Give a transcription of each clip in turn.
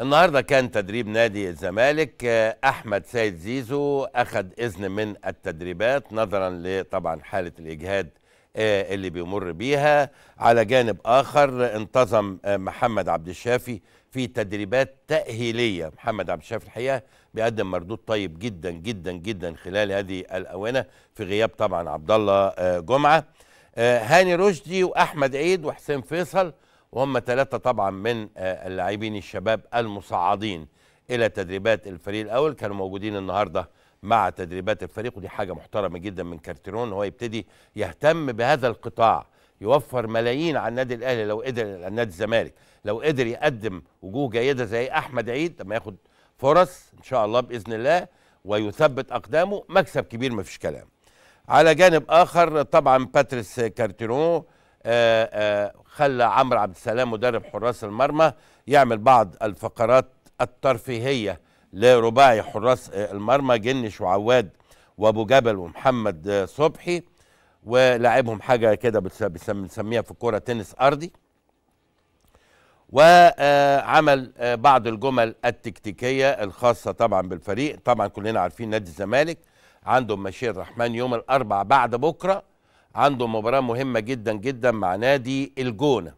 النهارده كان تدريب نادي الزمالك آه، احمد سيد زيزو اخذ اذن من التدريبات نظرا لطبعا حاله الاجهاد آه، اللي بيمر بيها على جانب اخر انتظم آه، محمد عبد الشافي في تدريبات تاهيليه محمد عبد الشافي الحقيقه بيقدم مردود طيب جدا جدا جدا خلال هذه الاونه في غياب طبعا عبد الله جمعه هاني رشدي واحمد عيد وحسين فيصل وهم ثلاثة طبعا من آه، اللاعبين الشباب المصعدين إلى تدريبات الفريق الأول كانوا موجودين النهاردة مع تدريبات الفريق ودي حاجة محترمة جدا من كارتيرون هو يبتدي يهتم بهذا القطاع يوفر ملايين على النادي الاهلي لو قدر على الزمالك لو قدر يقدم وجوه جيده زي احمد عيد لما ياخد فرص ان شاء الله باذن الله ويثبت اقدامه مكسب كبير ما فيش كلام على جانب اخر طبعا باتريس كارتيرون آه، آه، خلى عمرو عبد السلام مدرب حراس المرمى يعمل بعض الفقرات الترفيهيه لرباعي حراس آه، المرمى جنش وعواد وابو جبل ومحمد صبحي ولاعبهم حاجه كده بنسميها في الكوره تنس ارضي وعمل بعض الجمل التكتيكيه الخاصه طبعا بالفريق طبعا كلنا عارفين نادي الزمالك عندهم مشير الرحمن يوم الاربعاء بعد بكره عنده مباراة مهمة جدا جدا مع نادي الجونة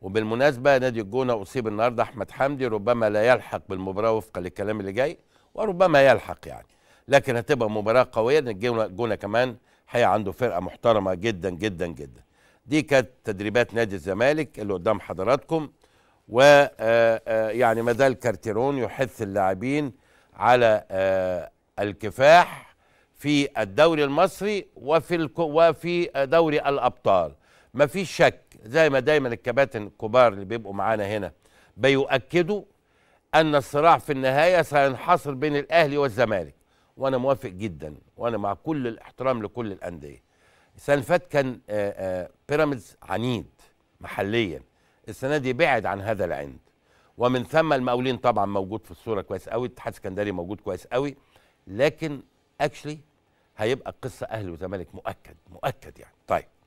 وبالمناسبة نادي الجونة أصيب النهاردة أحمد حمدي ربما لا يلحق بالمباراة وفقا للكلام اللي جاي وربما يلحق يعني لكن هتبقى مباراة قوية لأن الجونة كمان هي عنده فرقة محترمة جدا جدا جدا دي كانت تدريبات نادي الزمالك اللي قدام حضراتكم و آه، آه، يعني مازال كارتيرون يحث اللاعبين على آه، الكفاح في الدوري المصري وفي وفي دوري الابطال ما فيش شك زي ما دايما الكباتن الكبار اللي بيبقوا معانا هنا بيؤكدوا ان الصراع في النهايه سينحصر بين الاهلي والزمالك وانا موافق جدا وانا مع كل الاحترام لكل الانديه السنه اللي فاتت كان بيراميدز عنيد محليا السنه دي بعد عن هذا العند ومن ثم المقاولين طبعا موجود في الصوره كويس قوي الاتحاد السكندري موجود كويس قوي لكن اكشلي هيبقى القصه اهلي وزمالك مؤكد مؤكد يعني طيب